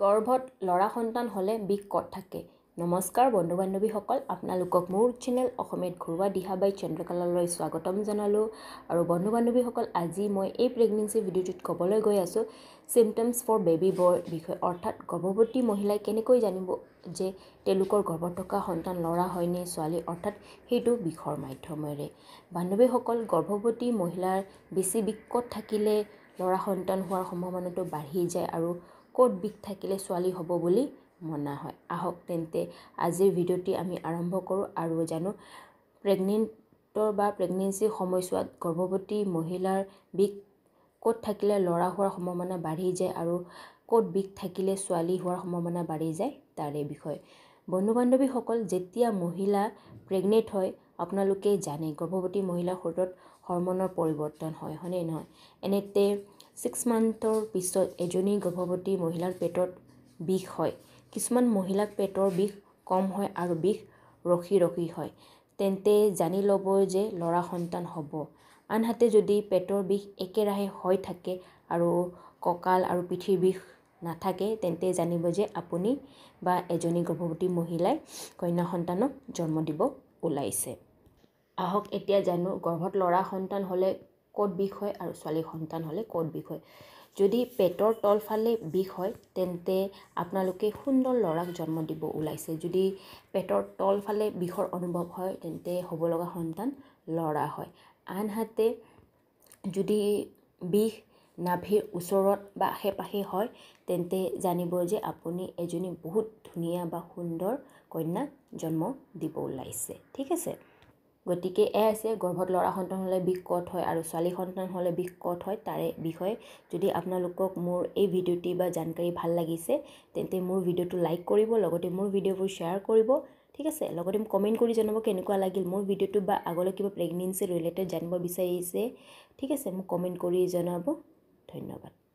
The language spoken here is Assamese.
গৰ্ভত ল'ৰা সন্তান হ'লে বিষ বিকট থাকে নমস্কাৰ বন্ধু বান্ধৱীসকল আপোনালোকক মোৰ চেনেল অসমীয়াত ঘৰুৱা দিহাবাই চন্দ্ৰকালালৈ স্বাগতম জনালোঁ আৰু বন্ধু বান্ধৱীসকল আজি মই এই প্ৰেগনেঞ্চি ভিডিঅ'টোত ক'বলৈ গৈ আছোঁ চিমটমছ ফৰ বেবী বৰ বিষয়ে অৰ্থাৎ গৰ্ভৱতী মহিলাই কেনেকৈ জানিব যে তেওঁলোকৰ গৰ্ভত থকা সন্তান ল'ৰা হয়নে ছোৱালী অৰ্থাৎ সেইটো বিষৰ মাধ্যমেৰে বান্ধৱীসকল গৰ্ভৱতী মহিলাৰ বেছি বিষ বিকট থাকিলে ল'ৰা সন্তান হোৱাৰ সম্ভাৱনাটো বাঢ়ি যায় আৰু ক'ত বিষ থাকিলে ছোৱালী হ'ব বুলি মনা হয় আহক তেন্তে আজিৰ ভিডিঅ'টি আমি আৰম্ভ কৰোঁ আৰু জানো প্ৰেগনেণ্টৰ বা প্ৰেগনেঞ্চিৰ সময়ছোৱাত গৰ্ভৱতী মহিলাৰ বিষ ক'ত থাকিলে ল'ৰা হোৱাৰ সম্ভাৱনা বাঢ়ি যায় আৰু ক'ত বিষ থাকিলে ছোৱালী হোৱাৰ সম্ভাৱনা বাঢ়ি যায় তাৰে বিষয়ে বন্ধু বান্ধৱীসকল যেতিয়া মহিলা প্ৰেগনেণ্ট হয় আপোনালোকে জানে গৰ্ভৱতী মহিলাৰ শৰীৰত হৰ্মনৰ পৰিৱৰ্তন হয় হয়নে নহয় এনেতে ছিক্স মান্থৰ পিছত এজনী গৰ্ভৱতী মহিলাৰ পেটত বিষ হয় কিছুমান মহিলাক পেটৰ বিষ কম হয় আৰু বিষ ৰখি ৰখি হয় তেন্তে জানি ল'ব যে ল'ৰা সন্তান হ'ব আনহাতে যদি পেটৰ বিষ একেৰাহে হৈ থাকে আৰু কঁকাল আৰু পিঠিৰ বিষ নাথাকে তেন্তে জানিব যে আপুনি বা এজনী গৰ্ভৱতী মহিলাই কন্যা সন্তানক জন্ম দিব ওলাইছে আহক এতিয়া জানো গৰ্ভত ল'ৰা সন্তান হ'লে ক'ত বিষ হয় আৰু ছোৱালী সন্তান হ'লে ক'ত বিষ হয় যদি পেটৰ তলফালে বিষ হয় তেন্তে আপোনালোকে সুন্দৰ ল'ৰাক জন্ম দিব ওলাইছে যদি পেটৰ তলফালে বিষৰ অনুভৱ হয় তেন্তে হ'ব লগা সন্তান ল'ৰা হয় আনহাতে যদি বিষ নাভিৰ ওচৰত বা আশে পাশে হয় তেন্তে জানিব যে আপুনি এজনী বহুত ধুনীয়া বা সুন্দৰ কন্যা জন্ম দিব ওলাইছে ঠিক আছে গতিকে এ আছে গৰ্ভত ল'ৰা সন্তান হ'লে বিকট হয় আৰু ছোৱালী সন্তান হ'লে বিকট হয় তাৰে বিষয়ে যদি আপোনালোকক মোৰ এই ভিডিঅ'টি বা জানকাৰী ভাল লাগিছে তেন্তে মোৰ ভিডিঅ'টো লাইক কৰিব লগতে মোৰ ভিডিঅ'বোৰ শ্বেয়াৰ কৰিব ঠিক আছে লগতে মোক কমেণ্ট কৰি জনাব কেনেকুৱা লাগিল মোৰ ভিডিঅ'টো বা আগলৈ কিবা প্ৰেগনেঞ্চি ৰিলেটেড জানিব বিচাৰিছে ঠিক আছে মোক কমেণ্ট কৰি জনাব ধন্যবাদ